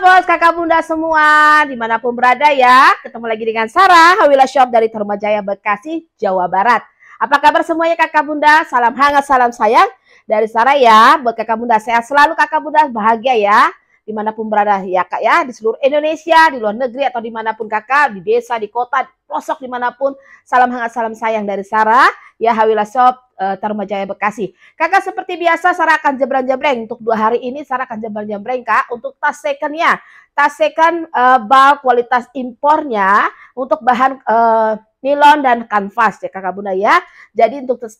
bos, kakak bunda semua, dimanapun berada ya. Ketemu lagi dengan Sarah, Hawila Shop dari Termajaya, Bekasi, Jawa Barat. Apa kabar semuanya kakak bunda? Salam hangat, salam sayang dari Sarah ya. Buat kakak bunda, sehat selalu kakak bunda, bahagia ya dimanapun berada ya kak ya di seluruh Indonesia di luar negeri atau dimanapun kakak di desa di kota di pelosok dimanapun salam hangat salam sayang dari Sarah ya Hawila Shop, uh, Tarumajaya Bekasi kakak seperti biasa Sarah akan jebran jebreng untuk dua hari ini Sarah akan jebran jebreng kak untuk tas secondnya tas second uh, bal kualitas impornya untuk bahan uh, nilon dan kanvas ya kakak bunda ya jadi untuk tas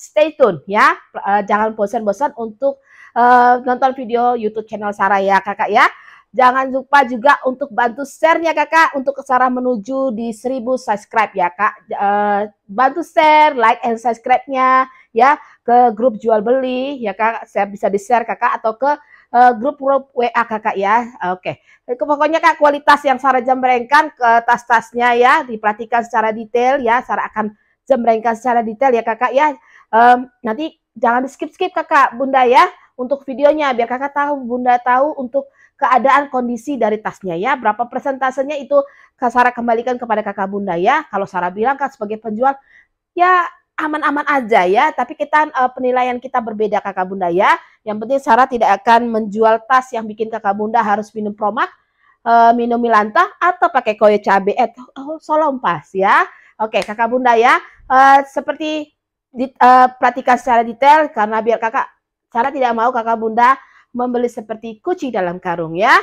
stay tune ya. Eh, jangan bosan-bosan untuk uh, nonton video YouTube channel Sarah ya kakak ya. Jangan lupa juga untuk bantu share-nya kakak untuk Sarah menuju di 1000 subscribe ya kak. Uh, bantu share, like, and subscribe-nya ya ke grup jual beli ya kak. Saya bisa di-share kakak atau ke uh, grup grup WA kakak ya. Oke. Okay. Pokoknya kak kualitas yang Sarah jembrengkan ke tas-tasnya ya diperhatikan secara detail ya. Sarah akan jembrengkan secara detail ya kakak ya. Um, nanti jangan di skip-skip kakak, bunda ya untuk videonya biar kakak tahu, bunda tahu untuk keadaan kondisi dari tasnya ya. Berapa persentasenya itu Sarah kembalikan kepada kakak bunda ya. Kalau Sarah bilang kan sebagai penjual ya aman-aman aja ya, tapi kita uh, penilaian kita berbeda kakak bunda ya. Yang penting Sarah tidak akan menjual tas yang bikin kakak bunda harus minum promak, uh, eh, minum milanta atau pakai koyo cabe eh, oh, solompas ya. Oke kakak bunda ya, uh, seperti di, uh, perhatikan secara detail karena biar kakak cara tidak mau kakak bunda membeli seperti kucing dalam karung ya.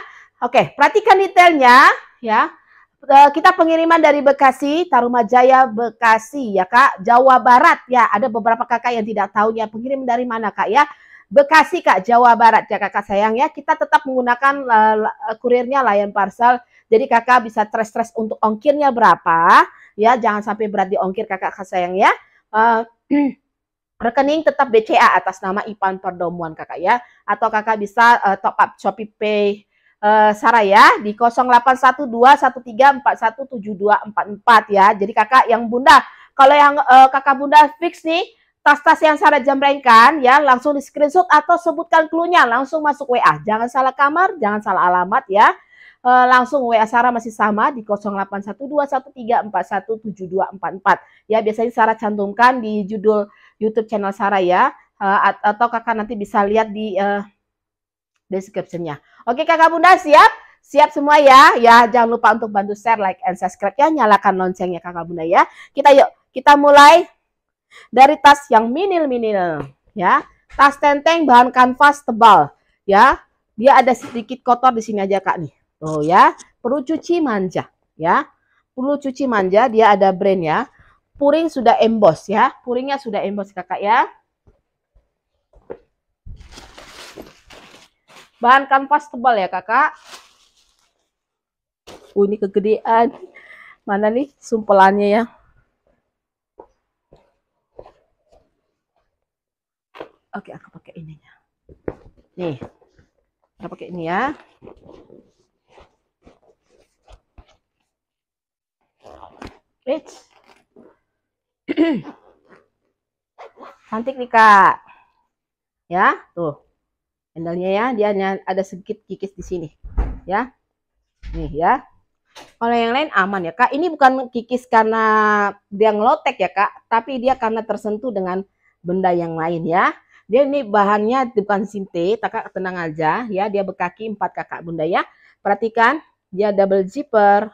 Oke, perhatikan detailnya ya. Uh, kita pengiriman dari Bekasi, Tarumajaya, Bekasi ya kak, Jawa Barat ya. Ada beberapa kakak yang tidak tahu ya pengirim dari mana kak ya. Bekasi kak, Jawa Barat ya kakak sayang ya. Kita tetap menggunakan uh, kurirnya layan parcel. Jadi kakak bisa stress-stress untuk ongkirnya berapa ya. Jangan sampai berat di ongkir kakak sayang ya. Uh, Hmm. rekening tetap BCA atas nama IPAN Perdomuan kakak ya atau kakak bisa uh, top up Shopee Pay uh, Saraya di 081213417244 ya jadi kakak yang bunda kalau yang uh, kakak bunda fix nih tas-tas yang Sarah jamrengkan ya langsung di screenshot atau sebutkan klunya langsung masuk WA jangan salah kamar jangan salah alamat ya uh, langsung WA Sarah masih sama di 081213417244. Ya, biasanya Sarah cantumkan di judul YouTube channel Sarah ya. Uh, atau kakak nanti bisa lihat di uh, description-nya. Oke, kakak bunda siap? Siap semua ya? Ya, jangan lupa untuk bantu share, like, and subscribe ya. Nyalakan loncengnya kakak bunda ya. Kita yuk, kita mulai dari tas yang minil-minil ya. Tas tenteng bahan kanvas tebal ya. Dia ada sedikit kotor di sini aja kak nih. Tuh ya, perlu cuci manja ya. Perlu cuci manja, dia ada brand ya. Puring sudah emboss ya. Puringnya sudah emboss kakak ya. Bahan kanvas tebal ya kakak. Uh, ini kegedean. Mana nih sumpelannya ya. Oke, aku pakai ininya. Nih. aku pakai ini ya. Rich. Cantik nih kak. Ya, tuh. Endalnya ya, dia hanya ada sedikit kikis di sini. Ya. Nih ya. Kalau yang lain aman ya kak. Ini bukan kikis karena dia ngelotek ya kak. Tapi dia karena tersentuh dengan benda yang lain ya. Dia ini bahannya bukan sinte, kakak tenang aja ya. Dia berkaki empat kakak bunda ya. Perhatikan, dia double zipper,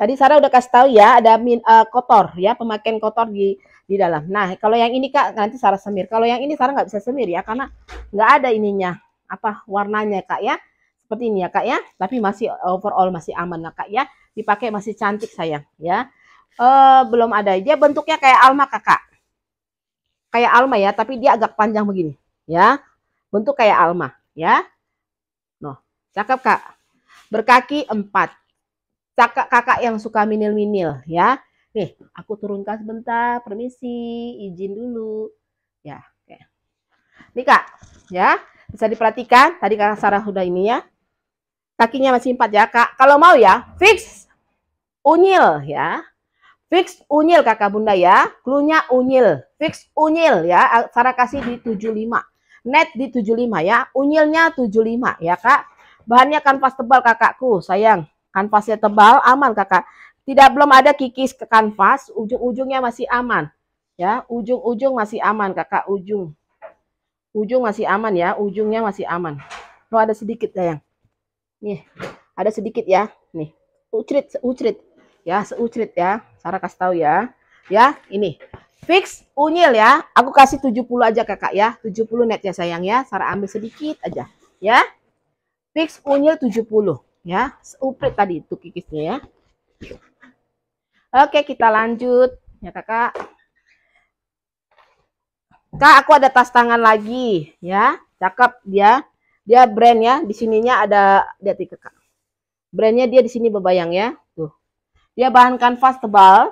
Tadi Sarah udah kasih tahu ya ada min, uh, kotor ya pemakaian kotor di di dalam. Nah kalau yang ini kak nanti Sarah semir. Kalau yang ini Sarah nggak bisa semir ya karena nggak ada ininya apa warnanya kak ya. Seperti ini ya kak ya. Tapi masih overall masih aman lah kak ya. Dipakai masih cantik sayang ya. Uh, belum ada dia bentuknya kayak alma kakak. Kayak alma ya tapi dia agak panjang begini ya. Bentuk kayak alma ya. Noh cakep kak. Berkaki empat kakak-kakak yang suka minil-minil ya. Nih, aku turunkan sebentar, permisi, izin dulu. Ya, oke. Nih kak, ya, bisa diperhatikan. Tadi kakak Sarah sudah ini ya. Kakinya masih empat ya kak. Kalau mau ya, fix unyil ya. Fix unyil kakak bunda ya. Klunya unyil. Fix unyil ya. Sarah kasih di 75. Net di 75 ya. Unyilnya 75 ya kak. Bahannya kanvas tebal kakakku sayang kanvasnya tebal aman kakak tidak belum ada kikis ke kanvas ujung-ujungnya masih aman ya ujung-ujung masih aman kakak ujung ujung masih aman ya ujungnya masih aman lo oh, ada sedikit sayang nih ada sedikit ya nih ucrit ucrit ya seucrit ya Sarah kasih tahu ya ya ini fix unyil ya aku kasih 70 aja kakak ya 70 net ya sayang ya Sarah ambil sedikit aja ya fix unyil 70 ya uprit tadi itu kikisnya ya oke kita lanjut ya kakak kak aku ada tas tangan lagi ya cakep dia dia brand ya di sininya ada dia tiga kak. brandnya dia di sini berbayang ya tuh dia bahan kanvas tebal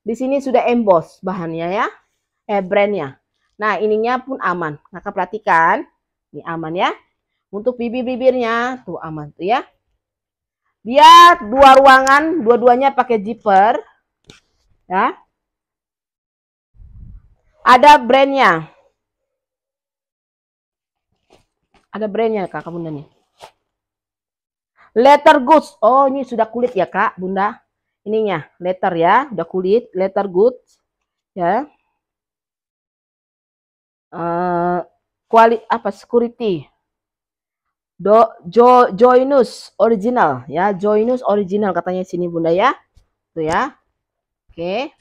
di sini sudah emboss bahannya ya eh brandnya nah ininya pun aman kakak nah, perhatikan ini aman ya untuk bibir-bibirnya tuh aman tuh ya. Dia dua ruangan, dua-duanya pakai zipper. Ya. Ada brandnya. Ada brandnya kak, bunda nih. Letter goods. Oh ini sudah kulit ya kak bunda. Ininya letter ya. Udah kulit. Letter goods. Ya. Uh, kuali apa security Do, jo, Joinus original ya, Joinus original katanya sini Bunda ya. Tuh ya. Oke.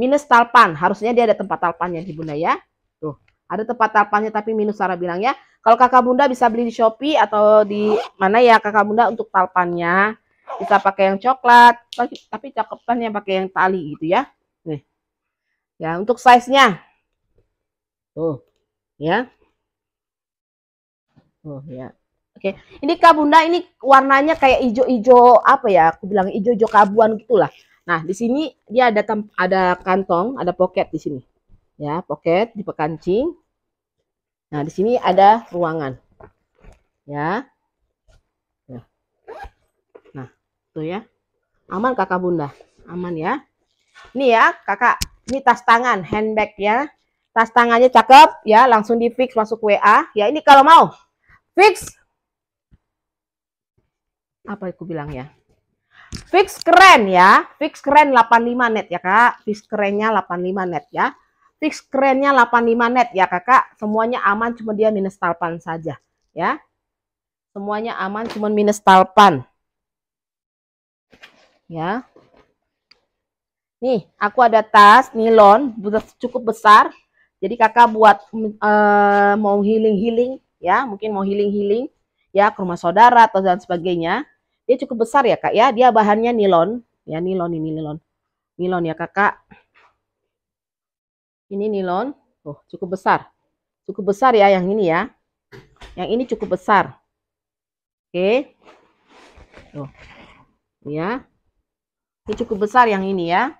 Minus talpan, harusnya dia ada tempat talpannya di Bunda ya. Tuh, ada tempat talpannya tapi minus Sarah bilang ya. Kalau Kakak Bunda bisa beli di Shopee atau di mana ya Kakak Bunda untuk talpannya. Bisa pakai yang coklat, tapi, tapi cakepannya pakai yang tali gitu ya. Nih. Ya, untuk size-nya. Tuh. Ya. Oh ya. Oke, okay. ini Kak Bunda ini warnanya kayak ijo-ijo apa ya? Aku bilang ijo-ijo kabuan gitulah. Nah, di sini dia ada ada kantong, ada pocket di sini. Ya, pocket di pekancing. Nah, di sini ada ruangan. Ya. ya. Nah, tuh ya. Aman Kakak Bunda. Aman ya. Ini ya, Kakak, ini tas tangan, handbag ya. Tas tangannya cakep ya, langsung di fix masuk WA. Ya, ini kalau mau fix apa aku bilang ya fix keren ya fix keren 85 net ya kak fix kerennya 85 net ya fix kerennya 85 net ya kakak semuanya aman cuma dia minus talpan saja ya semuanya aman cuma minus talpan ya nih aku ada tas nilon cukup besar jadi kakak buat uh, mau healing-healing ya mungkin mau healing-healing ya ke rumah saudara atau dan sebagainya dia cukup besar ya kak ya dia bahannya nilon ya nilon ini nilon nilon ya kakak ini nilon oh cukup besar cukup besar ya yang ini ya yang ini cukup besar oke Oh ya ini cukup besar yang ini ya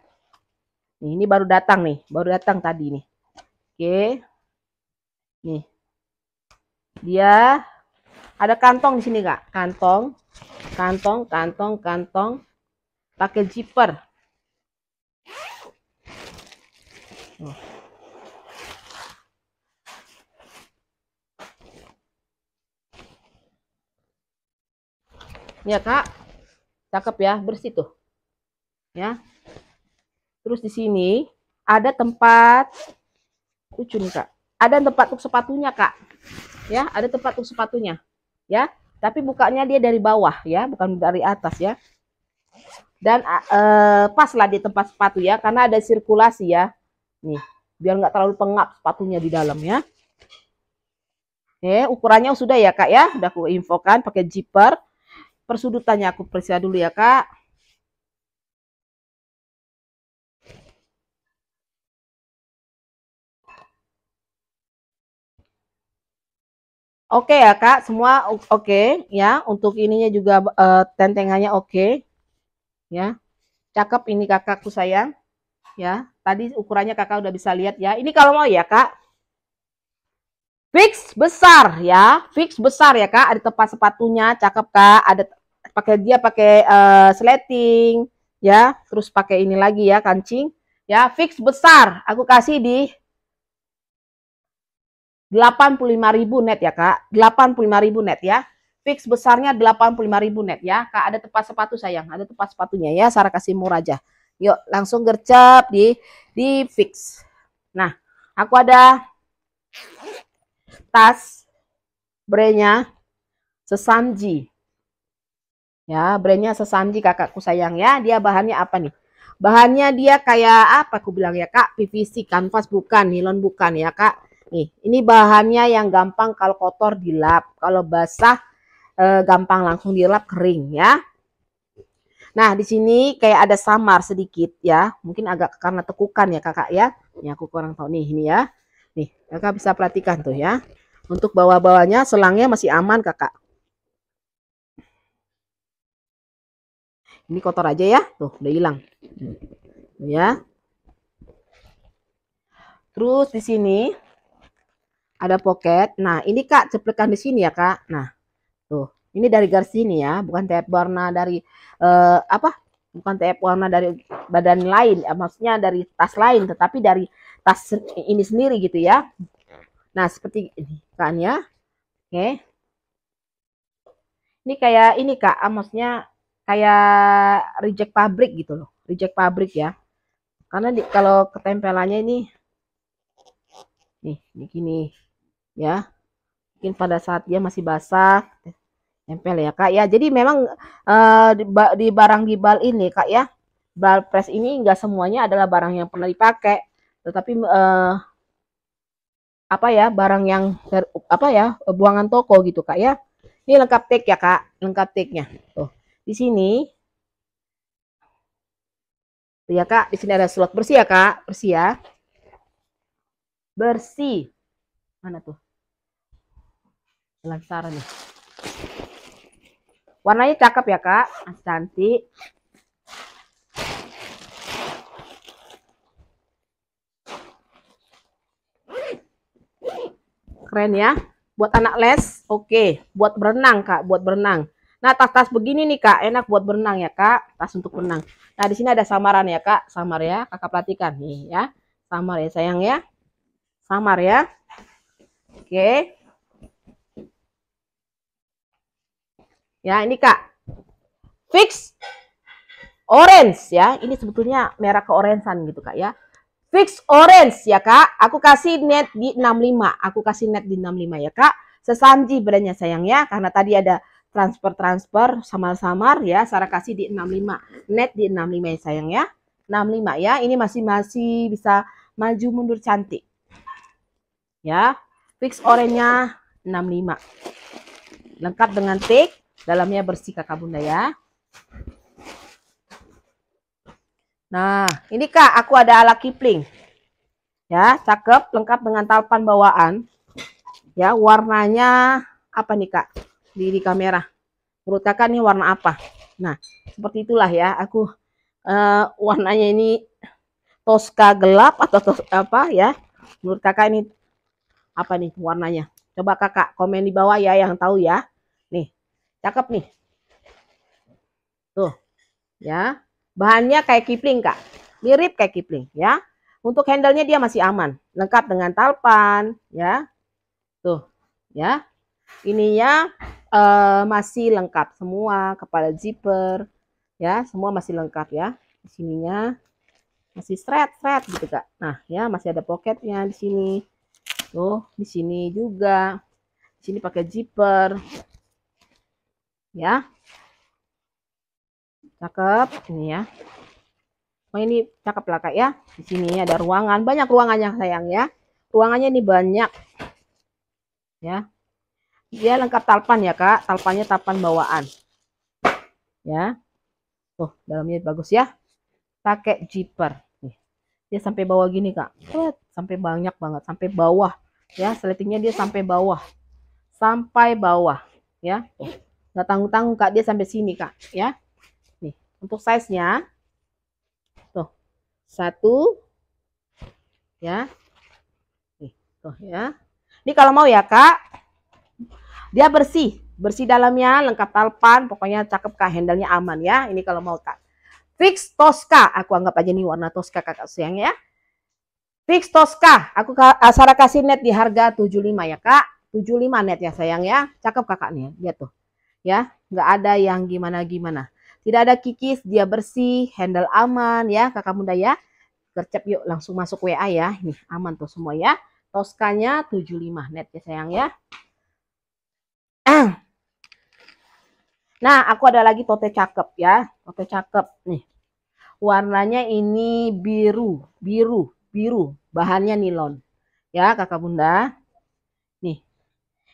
nih, ini baru datang nih baru datang tadi nih oke nih dia ada kantong di sini kak kantong kantong kantong kantong pakai zipper oh. ya kak cakep ya bersih tuh ya terus di sini ada tempat lucu nih kak ada tempat untuk sepatunya kak ya ada tempat untuk sepatunya ya tapi bukanya dia dari bawah ya bukan dari atas ya dan e, pas lah di tempat sepatu ya karena ada sirkulasi ya nih biar nggak terlalu pengap sepatunya di dalam ya Oke, eh, ukurannya sudah ya kak ya udah aku infokan pakai zipper persudutannya aku periksa dulu ya kak Oke okay ya kak, semua oke okay, ya. Untuk ininya juga uh, tentengannya oke, okay, ya. Cakep ini kakakku sayang, ya. Tadi ukurannya kakak udah bisa lihat ya. Ini kalau mau ya kak, fix besar ya, fix besar ya kak. Ada tempat sepatunya, cakep kak. Ada pakai dia pakai uh, sleting, ya. Terus pakai ini lagi ya kancing, ya. Fix besar. Aku kasih di 85.000 net ya Kak. 85.000 net ya. Fix besarnya 85.000 net ya. Kak ada tempat sepatu sayang, ada tempat sepatunya ya. Sarah kasih murah aja. Yuk langsung gercep di di fix. Nah, aku ada tas brandnya Sesanji. Ya, brandnya Sesanji kakakku sayang ya. Dia bahannya apa nih? Bahannya dia kayak apa aku bilang ya kak? PVC, kanvas bukan, nilon bukan ya kak Nih, ini bahannya yang gampang kalau kotor dilap, kalau basah e, gampang langsung dilap kering ya. Nah, di sini kayak ada samar sedikit ya. Mungkin agak karena tekukan ya, Kakak ya. Ini aku kurang tahu nih ini ya. Nih, Kakak bisa perhatikan tuh ya. Untuk bawah-bawahnya selangnya masih aman, Kakak. Ini kotor aja ya. Tuh, udah hilang. Ya. Terus di sini ada pocket. Nah, ini Kak ceplekan di sini ya, Kak. Nah, tuh. Ini dari garis sini ya, bukan tiap warna dari eh, apa? Bukan tiap warna dari badan lain, ya, maksudnya dari tas lain, tetapi dari tas ini sendiri gitu ya. Nah, seperti ini kan ya. Oke. Ini kayak ini Kak, eh, maksudnya kayak reject pabrik gitu loh. Reject pabrik ya. Karena di, kalau ketempelannya ini nih begini ya mungkin pada saat dia masih basah tempel ya kak ya jadi memang uh, di, di barang gibal ini kak ya bal press ini enggak semuanya adalah barang yang pernah dipakai tetapi uh, apa ya barang yang ter, apa ya buangan toko gitu kak ya ini lengkap tag ya kak lengkap tagnya tuh di sini ya kak di sini ada slot bersih ya kak bersih ya bersih mana tuh penasaran nih warnanya cakep ya kak cantik keren ya buat anak les oke okay. buat berenang kak buat berenang nah tas-tas begini nih kak enak buat berenang ya kak tas untuk berenang nah di sini ada samaran ya kak samar ya kakak perhatikan nih ya samar ya sayang ya samar ya oke okay. Ya, ini Kak. Fix orange ya. Ini sebetulnya merah ke orangean gitu Kak ya. Fix orange ya Kak. Aku kasih net di 65. Aku kasih net di 65 ya Kak. Sesanji brandnya sayang ya. Karena tadi ada transfer-transfer samar-samar ya. Sarah kasih di 65. Net di 65 ya sayang ya. 65 ya. Ini masih-masih bisa maju mundur cantik. Ya. Fix orange-nya 65. Lengkap dengan tik Dalamnya bersih kakak bunda ya. Nah, ini kak aku ada ala kipling. Ya, cakep, lengkap dengan talpan bawaan. Ya, warnanya apa nih kak? Di, di kamera. Menurut kakak ini warna apa? Nah, seperti itulah ya. Aku uh, warnanya ini toska gelap atau tos, apa ya? Menurut kakak ini apa nih warnanya? Coba kakak komen di bawah ya yang tahu ya. Cakep nih. Tuh. Ya. Bahannya kayak kipling, Kak. Mirip kayak kipling, ya. Untuk handle-nya dia masih aman, lengkap dengan talpan, ya. Tuh, ya. Ininya uh, masih lengkap semua, kepala zipper, ya, semua masih lengkap ya. Di sininya masih seret-seret gitu, Kak. Nah, ya masih ada pocketnya di sini. Tuh, di sini juga. Di sini pakai zipper, ya cakep ini ya oh ini cakep lah kak ya di sini ada ruangan banyak ruangannya sayang ya ruangannya ini banyak ya dia lengkap talpan ya kak talpannya talpan bawaan ya Oh dalamnya bagus ya pakai zipper dia sampai bawah gini kak sampai banyak banget sampai bawah ya seletingnya dia sampai bawah sampai bawah ya oh nggak tanggung-tanggung kak dia sampai sini kak ya nih untuk size nya tuh satu ya nih tuh ya ini kalau mau ya kak dia bersih bersih dalamnya lengkap talpan pokoknya cakep kak handle nya aman ya ini kalau mau kak fix tosca aku anggap aja nih warna tosca kak sayang ya fix tosca aku eh, Sarah kasih net di harga 75 ya kak 75 net ya sayang ya cakep kakak nih lihat tuh ya nggak ada yang gimana gimana tidak ada kikis dia bersih handle aman ya kakak muda ya gercep yuk langsung masuk WA ya ini aman tuh semua ya Toskanya 75 net ya sayang ya nah aku ada lagi tote cakep ya tote cakep nih warnanya ini biru biru biru bahannya nilon ya kakak bunda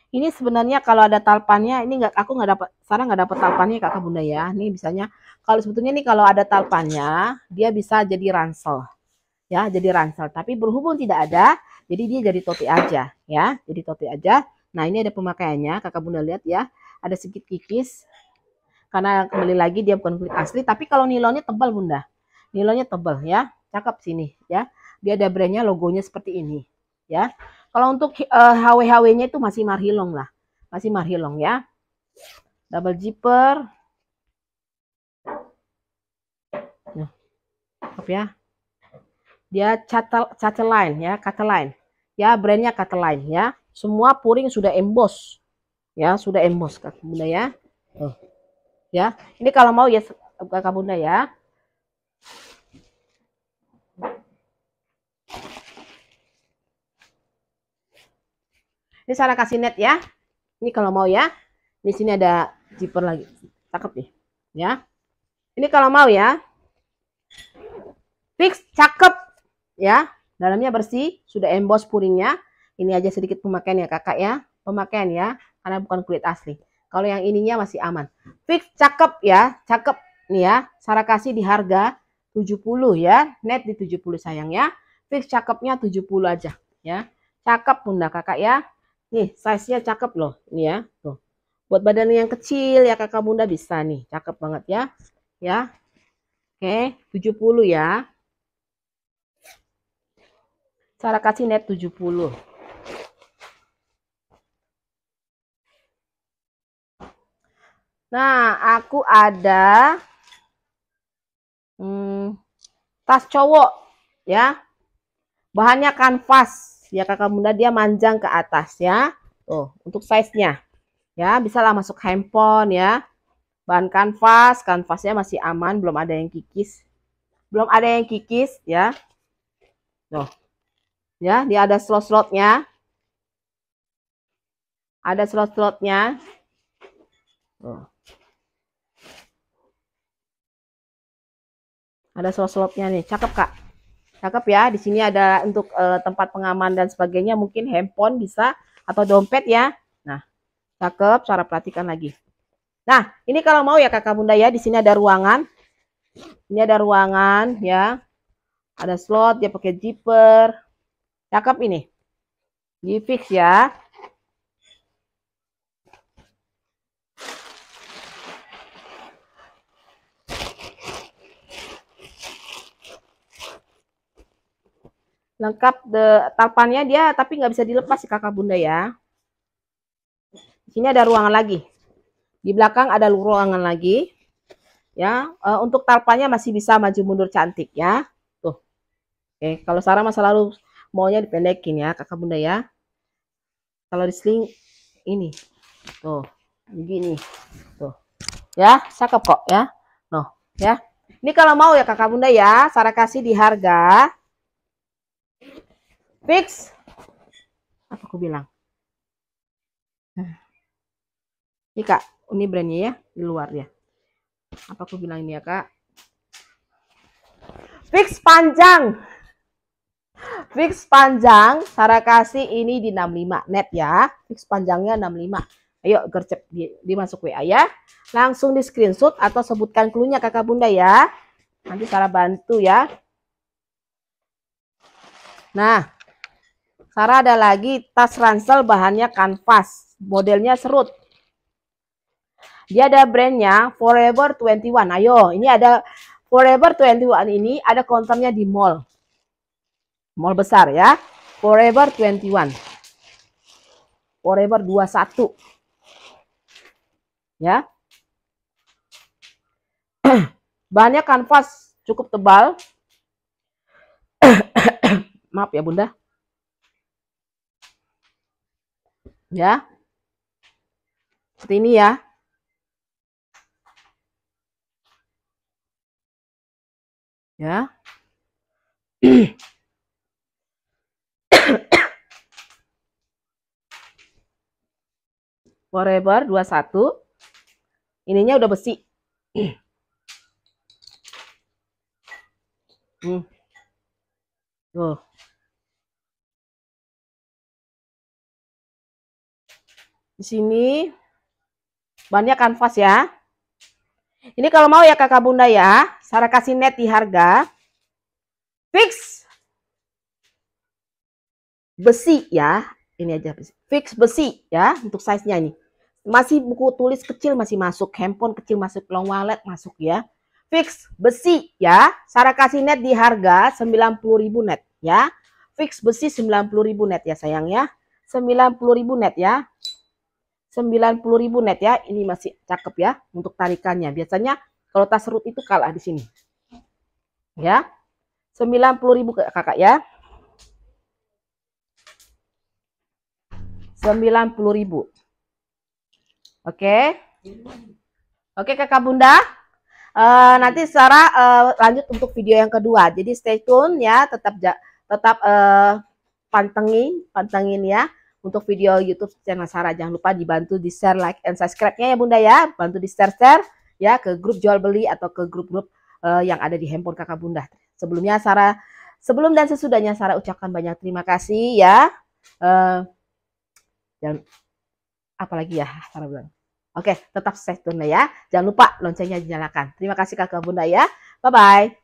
ini sebenarnya kalau ada talpannya, ini nggak aku nggak dapat, sekarang nggak dapat talpannya kakak bunda ya. Ini bisanya kalau sebetulnya ini kalau ada talpannya, dia bisa jadi ransel, ya, jadi ransel. Tapi berhubung tidak ada, jadi dia jadi topi aja, ya, jadi topi aja. Nah ini ada pemakaiannya, kakak bunda lihat ya, ada sedikit kikis. Karena kembali lagi dia bukan kulit asli, tapi kalau nilonnya tebal bunda, nilonnya tebal ya, cakep sini ya. Dia ada brandnya, logonya seperti ini, ya. Kalau untuk uh, eh, HW-HW-nya itu masih marhilong lah. Masih marhilong ya. Double zipper. Nah, ya. Dia catel, cateline ya, cateline. Ya, brandnya cateline ya. Semua puring sudah emboss. Ya, sudah emboss Kak Bunda ya. Oh. Ya, ini kalau mau ya Kak Bunda ya. Ini Sarah kasih net ya. Ini kalau mau ya. Di sini ada zipper lagi. Cakep nih. Ya. Ini kalau mau ya. Fix cakep ya. Dalamnya bersih, sudah emboss puringnya. Ini aja sedikit pemakaian ya Kakak ya. Pemakaian ya, karena bukan kulit asli. Kalau yang ininya masih aman. Fix cakep ya, cakep nih ya. Sarah kasih di harga 70 ya. Net di 70 sayang ya. Fix cakepnya 70 aja ya. Cakep bunda kakak ya. Nih, size-nya cakep loh. Ini ya. Tuh. Buat badan yang kecil ya kakak bunda bisa nih. Cakep banget ya. Ya. Oke, 70 ya. Cara kasih net 70. Nah, aku ada hmm, tas cowok ya. Bahannya kanvas ya kakak bunda dia manjang ke atas ya tuh untuk size nya ya bisa lah masuk handphone ya bahan kanvas kanvasnya masih aman belum ada yang kikis belum ada yang kikis ya tuh ya dia ada slot slotnya ada slot slotnya tuh. ada slot slotnya nih cakep kak Cakep ya. Di sini ada untuk uh, tempat pengaman dan sebagainya. Mungkin handphone bisa atau dompet ya. Nah, cakep. Cara perhatikan lagi. Nah, ini kalau mau ya kakak bunda ya. Di sini ada ruangan. Ini ada ruangan ya. Ada slot. Dia pakai zipper. Cakep ini. Di fix ya. lengkap de, talpannya dia tapi nggak bisa dilepas sih kakak bunda ya di sini ada ruangan lagi di belakang ada ruangan lagi ya e, untuk tarpannya masih bisa maju mundur cantik ya tuh oke kalau Sarah masa lalu maunya dipendekin ya kakak bunda ya kalau di sling ini tuh begini tuh ya cakep kok ya noh ya ini kalau mau ya kakak bunda ya Sarah kasih di harga fix apa aku bilang ini kak ini brandnya ya di luar ya apa aku bilang ini ya kak fix panjang fix panjang Cara kasih ini di 65 net ya fix panjangnya 65 Ayo gercep di, dimasuk WA ya. Langsung di screenshot atau sebutkan klunya kakak bunda ya. Nanti cara bantu ya. Nah, Sarah ada lagi tas ransel bahannya kanvas, modelnya serut. Dia ada brandnya Forever 21. Ayo, ini ada Forever 21 ini ada counternya di mall. Mall besar ya. Forever 21. Forever 21. Ya. Bahannya kanvas cukup tebal. Maaf ya Bunda. Ya. Seperti ini ya. Ya. Forever 21. Ininya udah besi. hmm. Tuh. Di sini banyak kanvas ya. Ini kalau mau ya kakak bunda ya, Sarah kasih net di harga fix besi ya. Ini aja besi. fix besi ya untuk size-nya ini. Masih buku tulis kecil masih masuk, handphone kecil masuk, long wallet masuk ya. Fix besi ya. Sarah kasih net di harga 90.000 net ya. Fix besi 90.000 net ya sayang ya. 90.000 net ya. 90.000 net ya. Ini masih cakep ya untuk tarikannya. Biasanya kalau tas serut itu kalah di sini. Ya. 90.000 Kakak ya. 90.000. Oke. Oke Kakak Bunda. Uh, nanti secara uh, eh, lanjut untuk video yang kedua. Jadi stay tune ya, tetap tetap uh, pantengin, pantengin ya untuk video YouTube channel Sarah. Jangan lupa dibantu di share, like, and subscribe-nya ya Bunda ya. Bantu di share-share ya ke grup jual beli atau ke grup-grup uh, yang ada di handphone kakak Bunda. Sebelumnya Sarah, sebelum dan sesudahnya Sarah ucapkan banyak terima kasih ya. Uh, dan apalagi ya Sarah bilang. Oke, tetap stay tune ya. Jangan lupa loncengnya dinyalakan. Terima kasih kakak Bunda ya. Bye-bye.